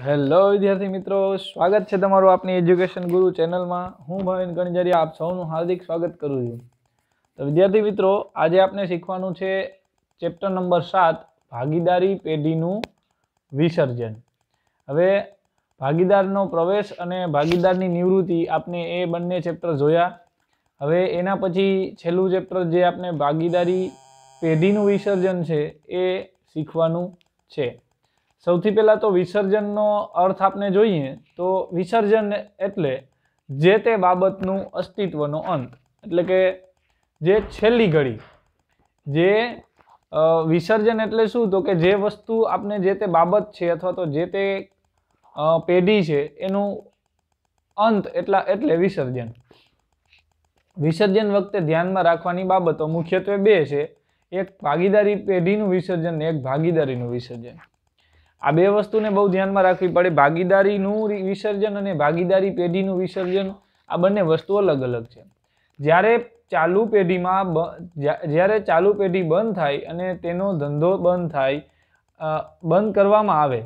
hello વિદ્યાર્થી મિત્રો સ્વાગત છે તમારું આપની એજ્યુકેશન ગુરુ ચેનલમાં હું ભાવિન કણજરિયા આપ સૌનું હાર્દિક સ્વાગત કરું છું તો વિદ્યાર્થી મિત્રો આજે આપણે શીખવાનું છે ચેપ્ટર નંબર સાત ભાગીદારી પેઢીનું વિસર્જન હવે ભાગીદારનો પ્રવેશ અને ભાગીદારની નિવૃત્તિ આપને એ બંને ચેપ્ટર જોયા હવે એના પછી છેલ્લું ચેપ્ટર જે આપને ભાગીદારી પેઢીનું વિસર્જન છે એ શીખવાનું છે સૌથી પહેલાં તો વિસર્જનનો અર્થ આપણે જોઈએ તો વિસર્જન એટલે જે તે બાબતનું અસ્તિત્વનો અંત એટલે કે જે છેલ્લી ઘડી જે વિસર્જન એટલે શું તો કે જે વસ્તુ આપણે જે તે બાબત છે અથવા તો જે તે પેઢી છે એનું અંત એટલા એટલે વિસર્જન વિસર્જન વખતે ધ્યાનમાં રાખવાની બાબતો મુખ્યત્વે બે છે એક ભાગીદારી પેઢીનું વિસર્જન એક ભાગીદારીનું વિસર્જન આ બે વસ્તુને બહુ ધ્યાનમાં રાખવી પડે ભાગીદારીનું વિસર્જન અને ભાગીદારી પેઢીનું વિસર્જન આ બંને વસ્તુ અલગ અલગ છે જ્યારે ચાલુ પેઢીમાં જ્યારે ચાલુ પેઢી બંધ થાય અને તેનો ધંધો બંધ થાય બંધ કરવામાં આવે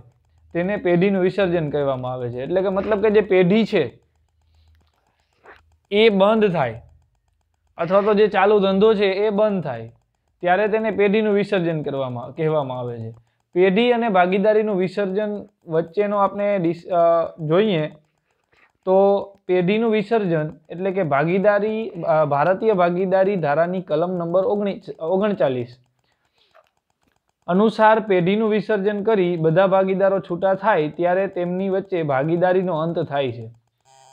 તેને પેઢીનું વિસર્જન કહેવામાં આવે છે એટલે કે મતલબ કે જે પેઢી છે એ બંધ થાય અથવા તો જે ચાલુ ધંધો છે એ બંધ થાય ત્યારે તેને પેઢીનું વિસર્જન કરવામાં કહેવામાં આવે છે પેઢી અને ભાગીદારીનું વિસર્જન વચ્ચેનો આપણે જોઈએ તો પેઢીનું વિસર્જન એટલે કે ભાગીદારી ભારતીય ભાગીદારી ધારાની કલમ નંબર ઓગણચાલીસ અનુસાર પેઢીનું વિસર્જન કરી બધા ભાગીદારો છૂટા થાય ત્યારે તેમની વચ્ચે ભાગીદારીનો અંત થાય છે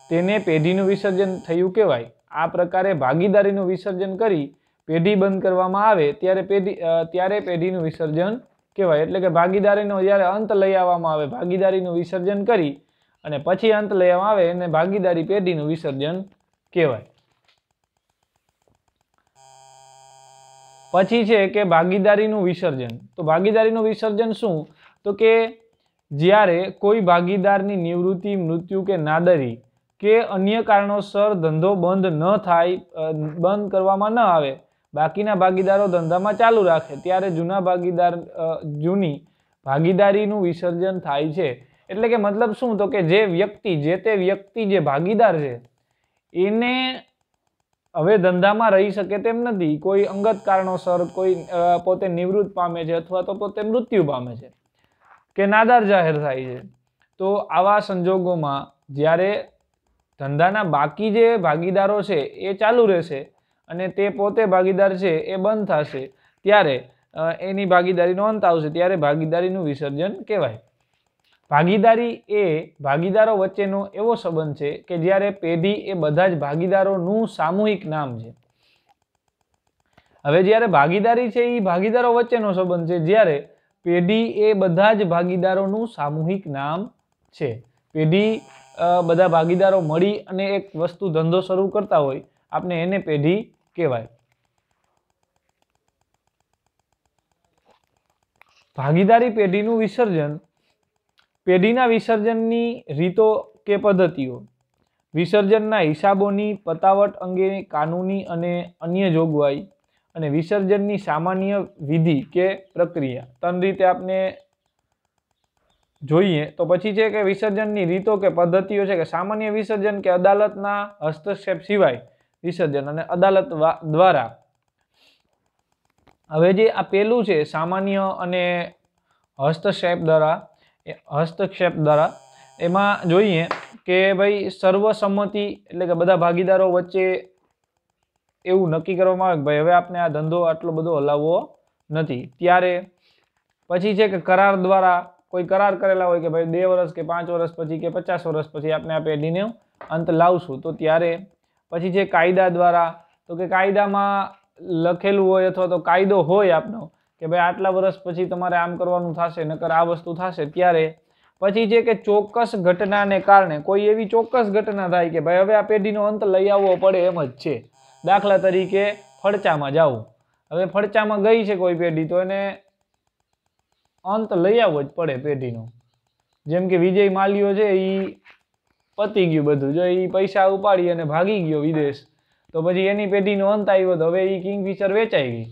તેને પેઢીનું વિસર્જન થયું કહેવાય આ પ્રકારે ભાગીદારીનું વિસર્જન કરી પેઢી બંધ કરવામાં આવે ત્યારે પેઢી ત્યારે પેઢીનું વિસર્જન કહેવાય એટલે કે ભાગીદારીનો જ્યારે અંત લઈ આવવામાં આવે ભાગીદારીનું વિસર્જન કરી અને પછી અંત લઈ આવે એને ભાગીદારી પેઢીનું વિસર્જન કહેવાય પછી છે કે ભાગીદારીનું વિસર્જન તો ભાગીદારીનું વિસર્જન શું તો કે જ્યારે કોઈ ભાગીદારની નિવૃત્તિ મૃત્યુ કે નાદરી કે અન્ય કારણોસર ધંધો બંધ ન થાય બંધ કરવામાં ન આવે બાકીના ભાગીદારો ધંધામાં ચાલુ રાખે ત્યારે જૂના ભાગીદાર જૂની ભાગીદારીનું વિસર્જન થાય છે એટલે કે મતલબ શું તો કે જે વ્યક્તિ જે તે વ્યક્તિ જે ભાગીદાર છે એને હવે ધંધામાં રહી શકે તેમ નથી કોઈ અંગત કારણોસર કોઈ પોતે નિવૃત્ત પામે છે અથવા તો પોતે મૃત્યુ પામે છે કે નાદાર જાહેર થાય છે તો આવા સંજોગોમાં જ્યારે ધંધાના બાકી જે ભાગીદારો છે એ ચાલુ રહેશે અને તે પોતે ભાગીદાર છે એ બંધ થશે ત્યારે એની ભાગીદારીનો અંત આવશે ત્યારે ભાગીદારીનું વિસર્જન કહેવાય ભાગીદારી એ ભાગીદારો વચ્ચેનો એવો સંબંધ છે કે જ્યારે પેઢી એ બધા જ ભાગીદારોનું સામૂહિક નામ છે હવે જ્યારે ભાગીદારી છે એ ભાગીદારો વચ્ચેનો સંબંધ છે જ્યારે પેઢી એ બધા જ ભાગીદારોનું સામૂહિક નામ છે પેઢી બધા ભાગીદારો મળી અને એક વસ્તુ ધંધો શરૂ કરતા હોય આપણે એને પેઢી કહેવાય ભાગીદારી પેઢીનું વિસર્જન પેઢીના વિસર્જનની રીતો કે પદ્ધતિઓ વિસર્જનના હિસાબોની પતાવટ અંગે કાનૂની અને અન્ય જોગવાઈ અને વિસર્જનની સામાન્ય વિધિ કે પ્રક્રિયા ત્રણ રીતે આપણે જોઈએ તો પછી છે કે વિસર્જનની રીતો કે પદ્ધતિઓ છે કે સામાન્ય વિસર્જન કે અદાલતના હસ્તક્ષેપ સિવાય વિસર્જન અને અદાલત દ્વારા હવે જે આ પહેલું છે સામાન્ય અને હસ્તક્ષેપ દ્વારા હસ્તક્ષેપ દ્વારા એમાં જોઈએ કે ભાઈ સર્વસંમતિ એટલે કે બધા ભાગીદારો વચ્ચે એવું નક્કી કરવામાં આવે કે ભાઈ હવે આપણે આ ધંધો આટલો બધો હલાવવો નથી ત્યારે પછી છે કે કરાર દ્વારા કોઈ કરાર કરેલા હોય કે ભાઈ બે વર્ષ કે પાંચ વર્ષ પછી કે પચાસ વર્ષ પછી આપણે આ પેઢીને અંત લાવશું તો ત્યારે પછી જે કાયદા દ્વારા તો કે કાયદામાં લખેલું હોય અથવા તો કાયદો હોય આપનો કે ભાઈ આટલા વર્ષ પછી તમારે આમ કરવાનું થશે નકર આ વસ્તુ થશે ત્યારે પછી છે કે ચોક્કસ ઘટનાને કારણે કોઈ એવી ચોક્કસ ઘટના થાય કે ભાઈ હવે આ પેઢીનો અંત લઈ આવવો પડે એમ જ છે દાખલા તરીકે ફડચામાં જવું હવે ફડચામાં ગઈ છે કોઈ પેઢી તો એને અંત લઈ આવવો જ પડે પેઢીનો જેમ કે વિજય માલ્યો છે એ પતી ગયું બધું જો એ પૈસા ઉપાડી અને ભાગી ગયો વિદેશ તો પછી એની પેઢીનો અંત આવ્યો તો હવે એ કિંગફિશર વેચાઈ ગઈ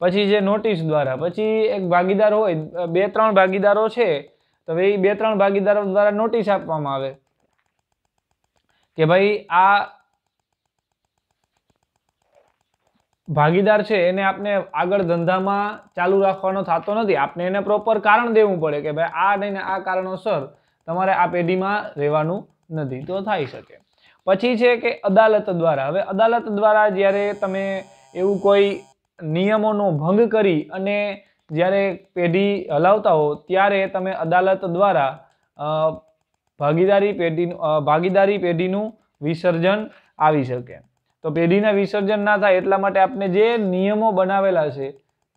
પછી જે નોટિસ દ્વારા પછી એક ભાગીદાર હોય બે ત્રણ ભાગીદારો છે તો હવે એ બે ત્રણ ભાગીદારો દ્વારા નોટિસ આપવામાં આવે કે ભાઈ આ ભાગીદાર છે એને આપણે આગળ ધંધામાં ચાલુ રાખવાનો થતો નથી આપને એને પ્રોપર કારણ દેવું પડે કે ભાઈ આ નહીં આ કારણોસર તમારે આ પેઢીમાં રહેવાનું નથી તો થઈ શકે પછી છે કે અદાલત દ્વારા હવે અદાલત દ્વારા જ્યારે તમે એવું કોઈ નિયમોનો ભંગ કરી અને જ્યારે પેઢી હલાવતા હો ત્યારે તમે અદાલત દ્વારા ભાગીદારી પેઢીનું ભાગીદારી પેઢીનું વિસર્જન આવી શકે તો પેઢીના વિસર્જન ના થાય એટલા માટે આપણે જે નિયમો બનાવેલા છે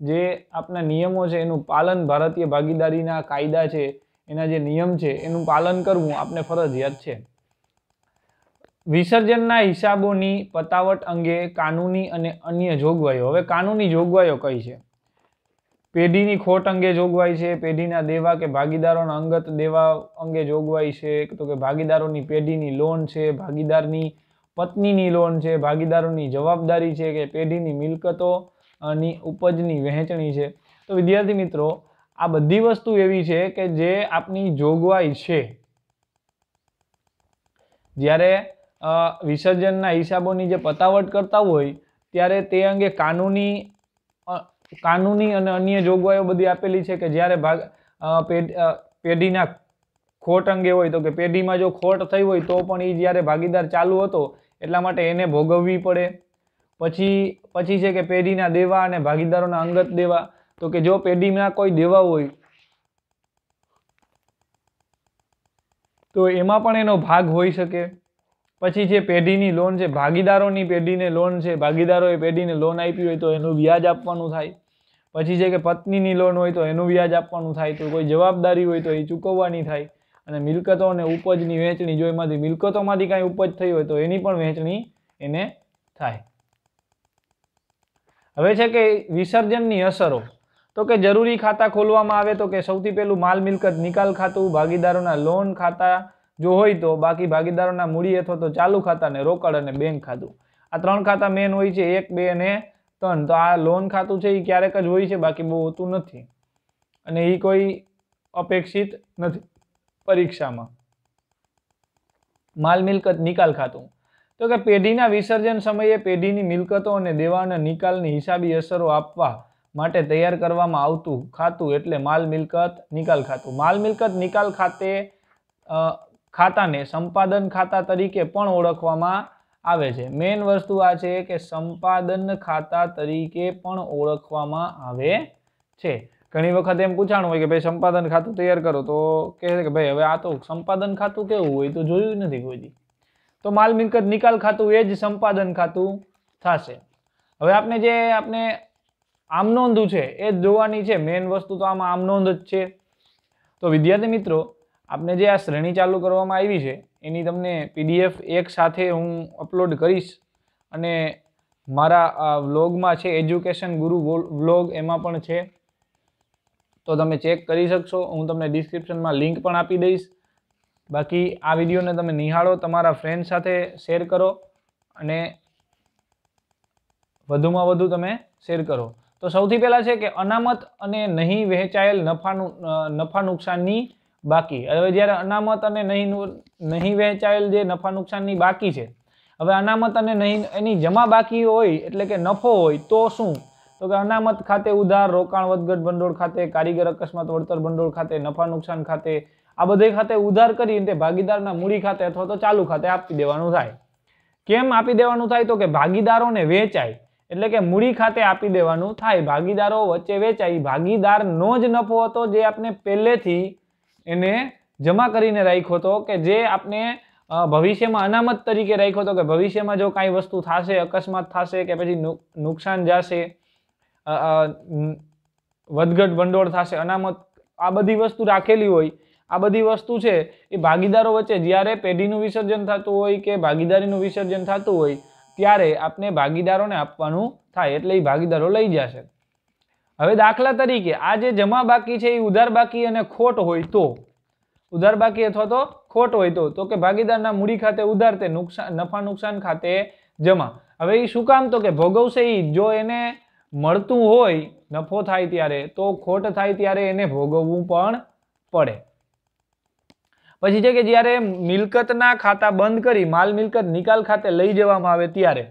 જે આપણા નિયમો છે એનું પાલન ભારતીય ભાગીદારીના કાયદા છે એના જે નિયમ છે એનું પાલન કરવું આપણે ફરજિયાત છે વિસર્જનના હિસાબોની પતાવટ અંગે કાનૂની અને અન્ય જોગવાઈઓ હવે કાનૂની જોગવાઈઓ કઈ છે પેઢીની ખોટ અંગે જોગવાઈ છે પેઢીના દેવા કે ભાગીદારોના અંગત દેવા અંગે જોગવાઈ છે તો કે ભાગીદારોની પેઢીની લોન છે ભાગીદારની પત્નીની લોન છે ભાગીદારોની જવાબદારી છે કે પેઢીની મિલકતોની ઉપજની વહેંચણી છે તો વિદ્યાર્થી મિત્રો આ બધી વસ્તુ એવી છે કે જે આપની જોગવાઈ છે જ્યારે વિસર્જનના હિસાબોની જે પતાવટ કરતા હોય ત્યારે તે અંગે કાનૂની કાનૂની અને અન્ય જોગવાઈઓ બધી આપેલી છે કે જ્યારે ભાગ પેઢીના ખોટ અંગે હોય તો કે પેઢીમાં જો ખોટ થઈ હોય તો પણ એ જ્યારે ભાગીદાર ચાલુ હતો એટલા માટે એને ભોગવવી પડે પછી પછી છે કે પેઢીના દેવા અને ભાગીદારોના અંગત દેવા તો કે જો પેઢીના કોઈ દેવા હોય તો એમાં પણ એનો ભાગ હોઈ શકે પછી જે પેઢીની લોન છે ભાગીદારોની પેઢીને લોન છે ભાગીદારોએ પેઢીને લોન આપી હોય તો એનું વ્યાજ આપવાનું થાય પછી છે કે પત્નીની લોન હોય તો એનું વ્યાજ આપવાનું થાય તો કોઈ જવાબદારી હોય તો એ ચૂકવવાની થાય અને મિલકતો અને ઉપજની વહેંચણી જો એમાંથી મિલકતોમાંથી કાંઈ ઉપજ થઈ હોય તો એની પણ વહેંચણી એને થાય હવે છે કે વિસર્જનની અસરો તો કે જરૂરી ખાતા ખોલવામાં આવે તો કે સૌથી પહેલું માલ મિલકત નિકાલ ખાતું ભાગીદારોના લોન ખાતા જો હોય તો બાકી ભાગીદારોના મૂડી અથવા તો ચાલુ ખાતા ને રોકડ અને બેંક ખાતું આ ત્રણ ખાતા મેન હોય છે એક બે અને ત્રણ તો આ લોન ખાતું છે એ ક્યારેક જ હોય છે બાકી બહુ હોતું નથી અને એ કોઈ અપેક્ષિત નથી પરીક્ષામાં માલ મિલકત નિકાલ ખાતું તો કે પેઢીના વિસર્જન સમયે પેઢીની મિલકતો અને દેવાના નિકાલની હિસાબી અસરો આપવા માટે તૈયાર કરવામાં આવતું ખાતું એટલે માલ મિલકત નિકાલ ખાતું માલ મિલકત નિકાલ ખાતે ખાતાને સંપાદન ખાતા તરીકે પણ ઓળખવામાં આવે છે મેઇન વસ્તુ આ છે કે સંપાદન ખાતા તરીકે પણ ઓળખવામાં આવે છે ઘણી વખત એમ પૂછાણું હોય કે ભાઈ સંપાદન ખાતું તૈયાર કરો તો કહે કે ભાઈ હવે આ તો સંપાદન ખાતું કેવું હોય તો જોયું નથી કોઈ તો માલ મિલકત નિકાલ ખાતું એ જ સંપાદન ખાતું થશે હવે આપણે જે આપણે આમ નોંધું છે એ જ જોવાની છે મેઇન વસ્તુ તો આમાં આમ નોંધ જ છે તો વિદ્યાર્થી મિત્રો આપણે જે આ શ્રેણી ચાલુ કરવામાં આવી છે એની તમને પીડીએફ એક સાથે હું અપલોડ કરીશ અને મારા વ્લોગમાં છે એજ્યુકેશન ગુરુ વ્લોગ એમાં પણ છે તો તમે ચેક કરી શકશો હું તમને ડિસ્ક્રિપ્શનમાં લિંક પણ આપી દઈશ બાકી આ વિડીયોને તમે નિહાળો તમારા ફ્રેન્ડ સાથે શેર કરો અને વધુમાં વધુ તમે શેર કરો તો સૌથી પહેલાં છે કે અનામત અને નહીં વહેંચાયેલ નફાનું નફા નુકસાનની બાકી હવે જ્યારે અનામત અને નહીં નહીં વહેંચાયેલ જે નફા નુકસાનની બાકી છે હવે અનામત અને નહીં એની જમા બાકી હોય એટલે કે નફો હોય તો શું તો કે અનામત ખાતે ઉધાર રોકાણ વધઘટ ભંડોળ ખાતે કારીગર અકસ્માત વળતર ભંડોળ ખાતે નફા નુકસાન ખાતે આ બધે ખાતે ઉધાર કરીને તે ભાગીદારના મૂડી ખાતે અથવા તો ચાલુ ખાતે આપી દેવાનું થાય કેમ આપી દેવાનું થાય તો કે ભાગીદારોને વેચાય એટલે કે મૂડી ખાતે આપી દેવાનું થાય ભાગીદારો વચ્ચે વેચાય ભાગીદારનો જ નફો હતો જે આપણે પહેલેથી એને જમા કરીને રાખ્યો હતો કે જે આપણે ભવિષ્યમાં અનામત તરીકે રાખ્યો હતો કે ભવિષ્યમાં જો કાંઈ વસ્તુ થશે અકસ્માત થશે કે પછી નુકસાન જશે વધઘટ ભંડોળ થશે અનામત આ બધી વસ્તુ રાખેલી હોય આ બધી વસ્તુ છે એ ભાગીદારો વચ્ચે જ્યારે પેઢીનું વિસર્જન થતું હોય કે ભાગીદારીનું વિસર્જન થતું હોય ત્યારે આપને ભાગીદારોને આપવાનું થાય એટલે એ ભાગીદારો લઈ જશે હવે દાખલા તરીકે આ જે જમા બાકી છે એ ઉધાર બાકી અને ખોટ હોય તો ઉધાર બાકી અથવા તો ખોટ હોય તો તો કે ભાગીદારના મૂડી ખાતે ઉધાર તે નુકસાન નફા નુકસાન ખાતે જમા હવે એ શું કામ તો કે ભોગવશે એ જો એને મળતું હોય નફો થાય ત્યારે તો ખોટ થાય ત્યારે એને ભોગવવું પણ પડે પછી છે કે જ્યારે મિલકતના ખાતા બંધ કરી માલ મિલકત નિકાલ ખાતે લઈ જવામાં આવે ત્યારે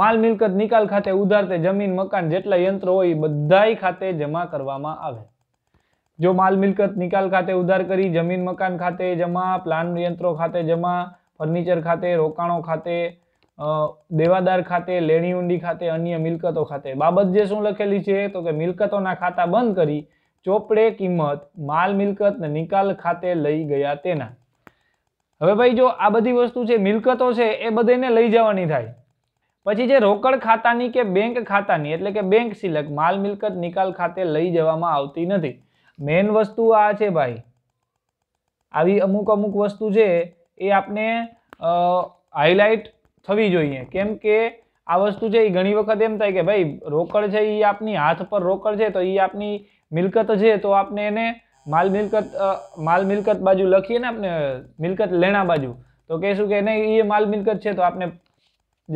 માલ મિલકત નિકાલ ખાતે ઉધારતે જમીન મકાન જેટલા યંત્રો હોય એ બધાય ખાતે જમા કરવામાં આવે જો માલ મિલકત નિકાલ ખાતે ઉધાર કરી જમીન મકાન ખાતે જમા પ્લાન યંત્રો ખાતે જમા ફર્નિચર ખાતે રોકાણો ખાતે દેવાદાર ખાતે લેણી ઊંડી ખાતે અન્ય મિલકતો ખાતે બાબત જે શું લખેલી છે તો કે મિલકતોના ખાતા બંધ કરી ચોપડે કિંમત માલ મિલકત ને નિકાલ ખાતે લઈ ગયા તેના હવે ભાઈ જો આ બધી વસ્તુ છે મિલકતો છે એ બધાને લઈ જવાની થાય પછી જે રોકડ ખાતાની કે બેંક ખાતાની એટલે કે બેંક સિલક માલ મિલકત નિકાલ ખાતે લઈ જવામાં આવતી નથી મેન વસ્તુ આ છે ભાઈ આવી અમુક અમુક વસ્તુ છે એ આપણે હાઇલાઇટ થવી જોઈએ કેમ કે આ વસ્તુ છે એ ઘણી વખત એમ થાય કે ભાઈ રોકડ છે એ આપની હાથ પર રોકડ છે તો એ આપની મિલકત છે તો આપને એને માલ મિલકત માલ મિલકત બાજુ લખીએ ને આપણે મિલકત લેણા બાજુ તો કહેશું કે નહીં એ માલ મિલકત છે તો આપણે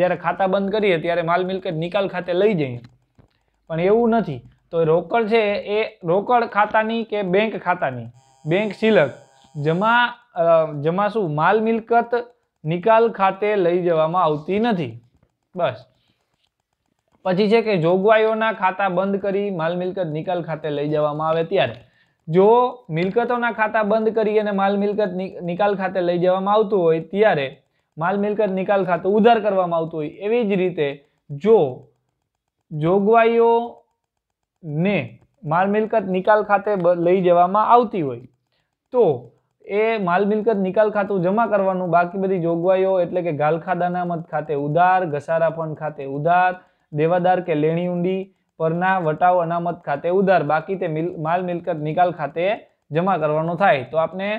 જ્યારે ખાતા બંધ કરીએ ત્યારે માલ મિલકત નિકાલ ખાતે લઈ જઈએ પણ એવું નથી તો રોકડ છે એ રોકડ ખાતાની કે બેંક ખાતાની બેંક સિલક જમા જમા શું માલ મિલકત નિકાલ ખાતે લઈ જવામાં આવતી નથી બસ પછી છે કે જોગવાઈઓના ખાતા બંધ કરી માલ મિલકત નિકાલ ખાતે લઈ જવામાં આવે ત્યારે જો મિલકતોના ખાતા બંધ કરી અને માલ મિલકત નિકાલ ખાતે લઈ જવામાં આવતું હોય ત્યારે માલ મિલકત નિકાલ ખાતું ઉધાર કરવામાં આવતું હોય એવી જ રીતે જો જોગવાઈઓને માલ મિલકત નિકાલ ખાતે લઈ જવામાં આવતી હોય તો એ માલ મિલકત નિકાલ ખાતું જમા કરવાનું બાકી બધી જોગવાઈઓ એટલે કે ગાલખાદ અનામત ખાતે ઉધાર ઘસારા ઘસારાપણ ખાતે ઉધાર દેવાદાર કે લેણી ઊંડી પરના વટાવ અનામત ખાતે ઉધાર બાકી તે માલ મિલકત નિકાલ ખાતે જમા કરવાનો થાય તો આપણે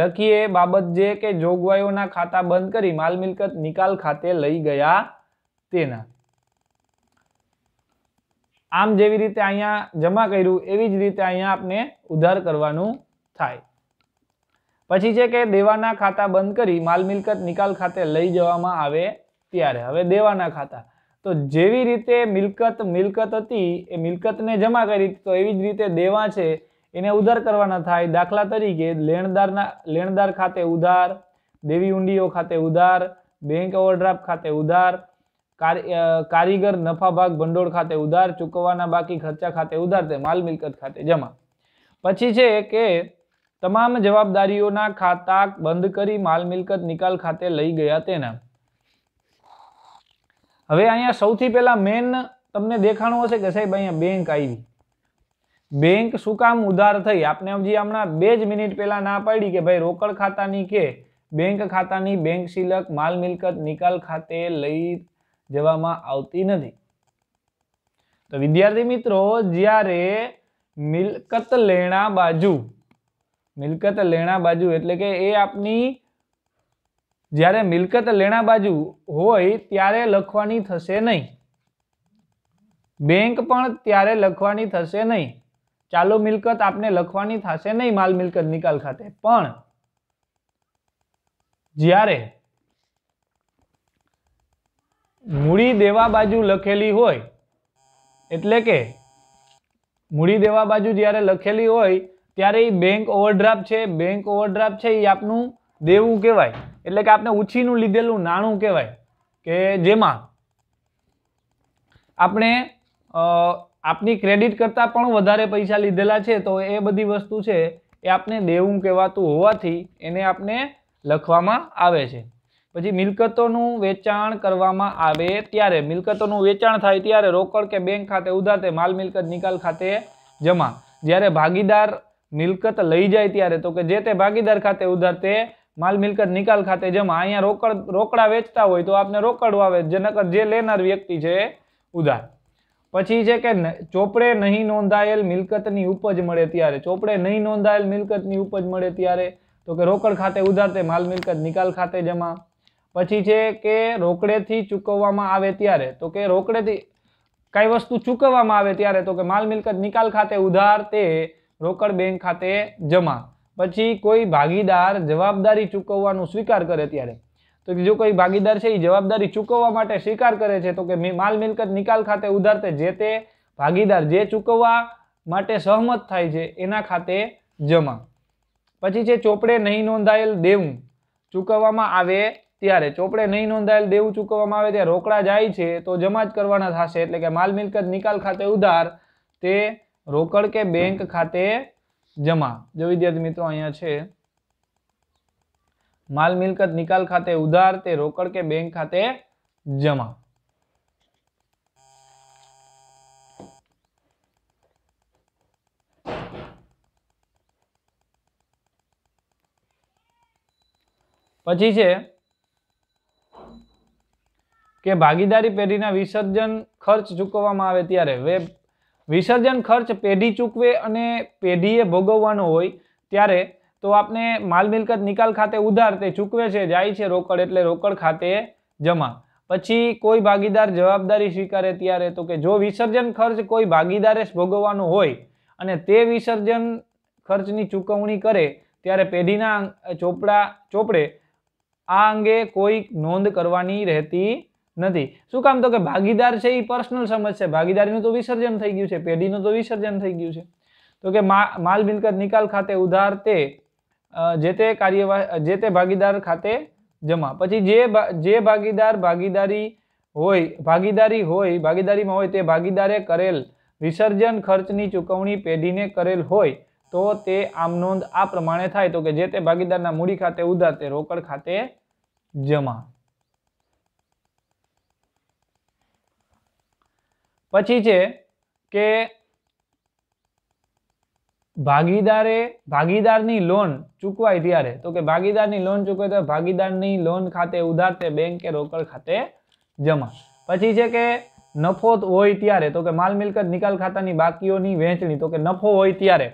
લખીએ બાબત જે કે જોગવાઈઓના ખાતા બંધ કરી માલ મિલકત નિકાલ ખાતે લઈ ગયા તેના આમ જેવી રીતે અહીંયા જમા કર્યું એવી જ રીતે અહીંયા આપણે ઉધાર કરવાનું થાય પછી છે કે દેવાના ખાતા બંધ કરી માલ મિલકત નિકાલ ખાતે લઈ જવામાં આવે ત્યારે હવે દેવાના ખાતા તો જેવી રીતે મિલકત મિલકત હતી એ મિલકતને જમા કરી તો એવી જ રીતે દેવા છે એને ઉધાર કરવાના થાય દાખલા તરીકે લેણદારના લેણદાર ખાતે ઉધાર દેવી ઊંડીઓ ખાતે ઉધાર બેંક ઓવરડ્રાફ્ટ ખાતે ઉધાર કારીગર નફાભાગ ભંડોળ ખાતે ઉધાર ચૂકવવાના બાકી ખર્ચા ખાતે ઉધાર તે માલ મિલકત ખાતે જમા પછી છે કે તમામ જવાબદારીઓના ખાતા બંધ કરી માલ મિલકત નિકાલ ખાતે લઈ ગયા તેના હવે અહીંયા સૌથી પહેલા મેન તમને દેખાણું હશે કે સાહેબ અહીંયા બેંક આવી બેંક શું કામ ઉધાર થઈ આપને હજી હમણાં બે જ મિનિટ પહેલા ના પાડી કે ભાઈ રોકડ ખાતાની કે બેંક ખાતાની બેંક શિલક માલ મિલકત નિકાલ ખાતે લઈ જવામાં આવતી નથી તો વિદ્યાર્થી મિત્રો જ્યારે મિલકત લેણા બાજુ મિલકત લેણા બાજુ એટલે કે એ આપની જ્યારે મિલકત લેણા બાજુ હોય ત્યારે લખવાની થશે નહીં બેંક પણ ત્યારે લખવાની થશે નહીં ચાલુ મિલકત આપને લખવાની થશે નહીં માલ મિલકત નિકાલ ખાતે પણ જ્યારે મૂડી દેવા બાજુ લખેલી હોય એટલે કે મૂડી દેવા બાજુ જ્યારે લખેલી હોય ત્યારે એ બેંક ઓવરડ્રાફ્ટ છે બેંક ઓવરડ્રાફ્ટ છે એ આપનું દેવું કહેવાય એટલે કે આપણે ઉછીનું લીધેલું નાણું કહેવાય કે જેમાં આપણે આપની ક્રેડિટ કરતાં પણ વધારે પૈસા લીધેલા છે તો એ બધી વસ્તુ છે એ આપણે દેવું કહેવાતું હોવાથી એને આપણે લખવામાં આવે છે પછી મિલકતોનું વેચાણ કરવામાં આવે ત્યારે મિલકતોનું વેચાણ થાય ત્યારે રોકડ કે બેંક ખાતે ઉધાર માલ મિલકત નિકાલ ખાતે જમા જ્યારે ભાગીદાર મિલકત લઈ જાય ત્યારે તો કે જે તે ભાગીદાર ખાતે ઉધાર તે માલ મિલકત નિકાલ ખાતે જમા અહીંયા રોકડ રોકડા વેચતા હોય તો આપને રોકડ આવે જે નકર જે લેનાર વ્યક્તિ છે ઉધાર પછી છે કે ચોપડે નહીં નોંધાયેલ મિલકતની ઉપજ મળે ત્યારે ચોપડે નહીં નોંધાયેલ મિલકતની ઉપજ મળે ત્યારે તો કે રોકડ ખાતે ઉધાર તે માલ મિલકત નિકાલ ખાતે જમા પછી છે કે રોકડેથી ચૂકવવામાં આવે ત્યારે તો કે રોકડેથી કઈ વસ્તુ ચૂકવવામાં આવે ત્યારે તો કે માલ મિલકત નિકાલ ખાતે ઉધાર તે રોકડ બેંક ખાતે જમા પછી કોઈ ભાગીદાર જવાબદારી ચૂકવવાનો સ્વીકાર કરે ત્યારે તો જો કોઈ ભાગીદાર છે એ જવાબદારી ચૂકવવા માટે સ્વીકાર કરે છે તો કે માલ મિલકત નિકાલ ખાતે ઉધારતે જે તે ભાગીદાર જે ચૂકવવા માટે સહમત થાય છે એના ખાતે જમા પછી છે ચોપડે નહીં નોંધાયેલ દેવું ચૂકવવામાં આવે ત્યારે ચોપડે નહીં નોંધાયેલ દેવું ચૂકવવામાં આવે ત્યારે રોકડા જાય છે તો જમા જ કરવાના થશે એટલે કે માલ મિલકત નિકાલ ખાતે ઉધાર તે રોકડ કે બેંક ખાતે જમા જો વિદ્યાર્થી મિત્રો અહીંયા છે માલ મિલકત નિકાલ ખાતે ઉધાર તે રોકડ કે બેંક ખાતે જમા પછી છે કે ભાગીદારી પેઢીના વિસર્જન ખર્ચ ચૂકવવામાં આવે ત્યારે વેબ વિસર્જન ખર્ચ પેઢી ચૂકવે અને પેઢીએ ભોગવવાનો હોય ત્યારે તો આપણે માલ મિલકત નિકાલ ખાતે ઉધાર તે ચૂકવે છે જાય છે રોકડ એટલે રોકડ ખાતે જમા પછી કોઈ ભાગીદાર જવાબદારી સ્વીકારે ત્યારે તો કે જો વિસર્જન ખર્ચ કોઈ ભાગીદારે ભોગવવાનો હોય અને તે વિસર્જન ખર્ચની ચૂકવણી કરે ત્યારે પેઢીના ચોપડા ચોપડે આ અંગે કોઈ નોંધ કરવાની રહેતી નથી શું કામ તો કે ભાગીદાર છે એ પર્સનલ સમજ છે ભાગીદારીનું તો વિસર્જન થઈ ગયું છે પેઢીનું તો વિસર્જન થઈ ગયું છે તો કે માલ મિલકત નિકાલ ખાતે ઉધાર તે જે તે કાર્યવાહી જે તે ભાગીદાર ખાતે જમા પછી જે જે ભાગીદાર ભાગીદારી હોય ભાગીદારી હોય ભાગીદારીમાં હોય તે ભાગીદારે કરેલ વિસર્જન ખર્ચની ચૂકવણી પેઢીને કરેલ હોય તો તે આમ નોંધ આ પ્રમાણે થાય તો કે જે તે ભાગીદારના મૂડી ખાતે ઉધાર તે રોકડ ખાતે જમા પછી છે કે ભાગીદારે ભાગીદારની લોન ચૂકવાય ત્યારે તો કે ભાગીદારની લોન ચૂકવાય તો ભાગીદારની લોન ખાતે ઉધાર તે બેંક કે રોકડ ખાતે જમા પછી છે કે નફો હોય ત્યારે તો કે માલ મિલકત નિકાલ ખાતાની બાકીઓની વહેંચણી તો કે નફો હોય ત્યારે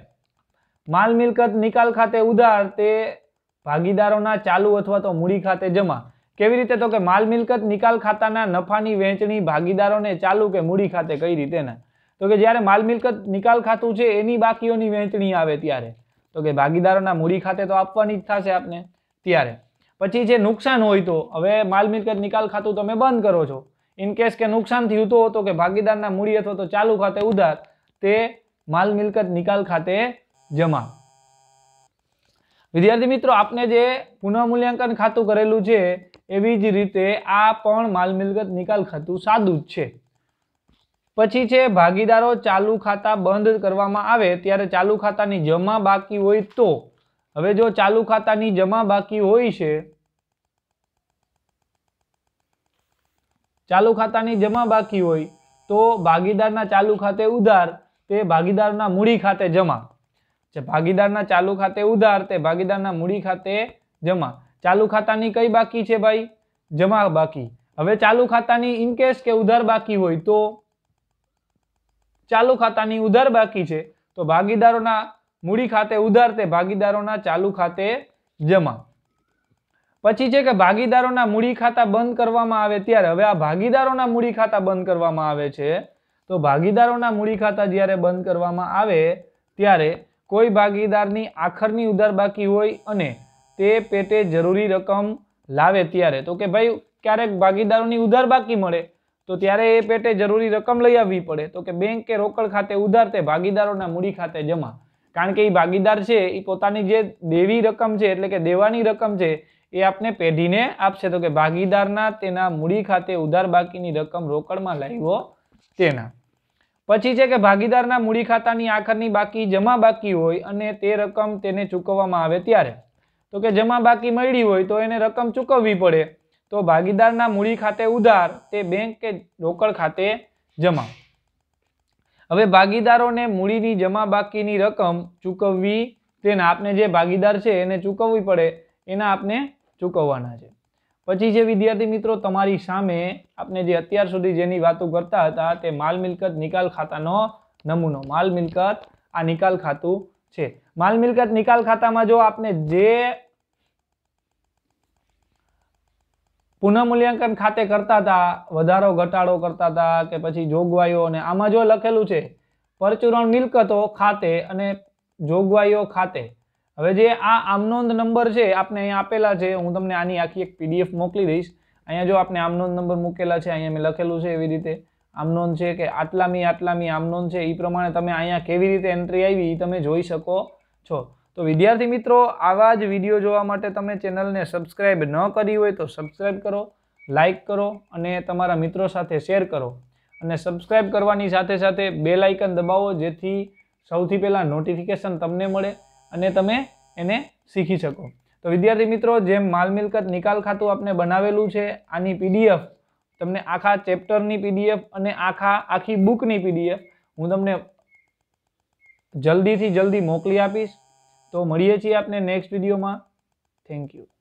માલ મિલકત નિકાલ ખાતે ઉધાર તે ભાગીદારોના ચાલુ અથવા તો મૂડી ખાતે જમા કેવી રીતે તો કે માલ મિલકત નિકાલ ખાતાના નફાની વહેંચણી ભાગીદારોને ચાલુ કે મૂડી ખાતે કઈ રીતેના તો કે જ્યારે માલ મિલકત નિકાલ ખાતું છે એની બાકીઓની વહેંચણી આવે ત્યારે તો કે ભાગીદારોના મૂડી ખાતે તો આપવાની જ થશે આપને ત્યારે પછી જે નુકસાન હોય તો હવે માલ મિલકત નિકાલ ખાતું તમે બંધ કરો છો ઇન કેસ કે નુકસાન થયું તો તો કે ભાગીદારના મૂડી અથવા તો ચાલુ ખાતે ઉધાર તે માલ મિલકત નિકાલ ખાતે જમા વિદ્યાર્થી મિત્રો આપને જે પુનઃમૂલ્યાંકન ખાતું કરેલું છે એવી જ રીતે આ પણ માલ મિલકત નિકાલ ખાતું સાદું જ છે પછી છે ભાગીદારો ચાલુ ખાતા બંધ કરવામાં આવે ત્યારે ચાલુ ખાતાની જમા બાકી હોય તો હવે જો ચાલુ ખાતાની જમા બાકી હોય છે ચાલુ ખાતાની જમા બાકી હોય તો ભાગીદારના ચાલુ ખાતે ઉધાર તે ભાગીદારના મૂડી ખાતે જમા ભાગીદારના ચાલુ ખાતે ઉધાર તે ભાગીદારના મૂડી ખાતે જમા ચાલુ ખાતાની કઈ બાકી છે ભાઈ જમા બાકી હવે ચાલુ ખાતાની ઇનકેસ કે ઉધાર બાકી હોય તો ચાલુ ખાતાની ઉધાર બાકી છે તો ભાગીદારોના મૂડી ખાતે ઉધાર તે ભાગીદારોના ચાલુ ખાતે જમા પછી છે કે ભાગીદારોના મૂડી ખાતા બંધ કરવામાં આવે ત્યારે હવે આ ભાગીદારોના મૂડી ખાતા બંધ કરવામાં આવે છે તો ભાગીદારોના મૂડી ખાતા જ્યારે બંધ કરવામાં આવે ત્યારે કોઈ ભાગીદારની આખરની ઉધાર બાકી હોય અને તે પેટે જરૂરી રકમ લાવે ત્યારે તો કે ભાઈ ક્યારેક ભાગીદારોની ઉધાર બાકી મળે તો ત્યારે એ પેટે જરૂરી રકમ લઈ આવવી પડે તો કે બેંક કે રોકડ ખાતે ઉધાર તે ભાગીદારોના મૂડી ખાતે જમા કારણ કે એ ભાગીદાર છે એ પોતાની જે દેવી રકમ છે એટલે કે દેવાની રકમ છે એ આપને પેઢીને આપશે તો કે ભાગીદારના તેના મૂડી ખાતે ઉધાર બાકીની રકમ રોકડમાં લાવ્યો તેના પછી છે કે ભાગીદારના મૂડી ખાતાની આખરની બાકી જમા બાકી હોય અને તે રકમ તેને ચૂકવવામાં આવે ત્યારે તો કે જમા બાકી મળી હોય તો એને રકમ ચૂકવવી પડે તો ભાગીદારના મૂડી ખાતે ઉધાર તે બેંક કે રોકડ ખાતે જમા હવે ભાગીદારોને મૂડીની જમા બાકીની રકમ ચૂકવવી તેના આપને જે ભાગીદાર છે એને ચૂકવવી પડે એના આપને ચૂકવવાના છે પછી જે વિદ્યાર્થી મિત્રો તમારી સામે આપણે જે અત્યાર સુધી જેની વાતો કરતા હતા તે માલ મિલકત નિકાલ ખાતાનો નમૂનો માલ મિલકત આ નિકાલ ખાતું છે માલ મિલકત નિકાલ ખાતામાં જો આપને જે પુનઃમૂલ્યાંકન ખાતે કરતા હતા વધારો ઘટાડો કરતા હતા કે પછી જોગવાઈઓ અને આમાં જો લખેલું છે પરચુરણ મિલકતો ખાતે અને જોગવાઈઓ ખાતે હવે જે આ આમનોંધ નંબર છે આપને અહીંયા આપેલા છે હું તમને આની આખી એક પીડીએફ મોકલી દઈશ અહીંયા જો આપને આમનોંધ નંબર મૂકેલા છે અહીંયા મેં લખેલું છે એવી રીતે આમ નોંધ છે કે આટલામી આટલામી આમ નોંધ છે એ પ્રમાણે તમે અહીંયા કેવી રીતે એન્ટ્રી આવી એ તમે જોઈ શકો છો તો વિદ્યાર્થી મિત્રો આવા જ વિડીયો જોવા માટે તમે ચેનલને સબસ્ક્રાઈબ ન કરી હોય તો સબસ્ક્રાઈબ કરો લાઇક કરો અને તમારા મિત્રો સાથે શેર કરો અને સબસ્ક્રાઈબ કરવાની સાથે સાથે બે લાઇકન દબાવો જેથી સૌથી પહેલાં નોટિફિકેશન તમને મળે અને તમે એને શીખી શકો તો વિદ્યાર્થી મિત્રો જેમ માલ મિલકત નિકાલ ખાતું આપણે બનાવેલું છે આની પીડીએફ તમને આખા ચેપ્ટરની પીડીએફ અને આખા આખી બુકની પીડીએફ હું તમને જલ્દીથી જલ્દી મોકલી આપીશ તો મળીએ છીએ આપને નેક્સ્ટ વિડીયોમાં થેન્ક યુ